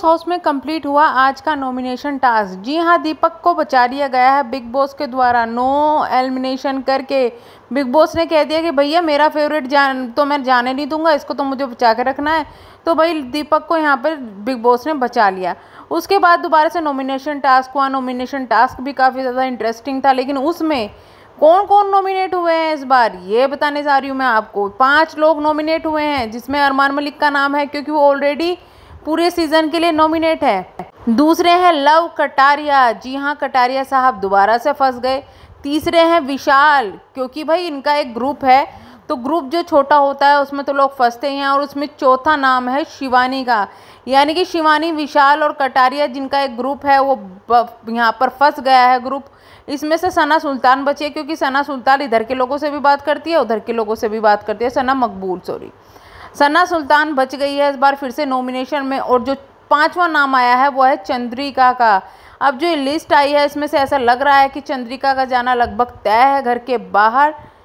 boss house में complete हुआ आज का नॉमिनेशन टास्क जी हां दीपक को बचा लिया गया है बिग बॉस के द्वारा नो एलिमिनेशन करके बिग बॉस ने कह दिया कि भैया मेरा फेवरेट जान तो मैं जाने नहीं दूंगा इसको तो मुझे बचा के रखना है तो भाई दीपक को यहाँ पर बिग बॉस ने बचा लिया उसके बाद दोबारा से नॉमिनेशन टास्क हुआ नॉमिनेशन टास्क भी काफ़ी ज़्यादा इंटरेस्टिंग था लेकिन उसमें कौन कौन नॉमिनेट हुए हैं इस बार ये बताने जा रही हूँ मैं आपको पांच लोग नॉमिनेट हुए हैं जिसमें अरमान मलिक का नाम है क्योंकि वो ऑलरेडी पूरे सीजन के लिए नॉमिनेट है दूसरे हैं लव कटारिया जी हाँ कटारिया साहब दोबारा से फंस गए तीसरे हैं विशाल क्योंकि भाई इनका एक ग्रुप है तो ग्रुप जो छोटा होता है उसमें तो लोग फंसते हैं और उसमें चौथा नाम है शिवानी का यानी कि शिवानी विशाल और कटारिया जिनका एक ग्रुप है वो यहाँ पर फंस गया है ग्रुप इसमें से सना सुल्तान बची है क्योंकि सना सुल्तान इधर के लोगों से भी बात करती है उधर के लोगों से भी बात करती है सना मकबूल सॉरी सना सुल्तान बच गई है इस बार फिर से नॉमिनेशन में और जो पांचवा नाम आया है वो है चंद्रिका का अब जो लिस्ट आई है इसमें से ऐसा लग रहा है कि चंद्रिका का जाना लगभग तय है घर के बाहर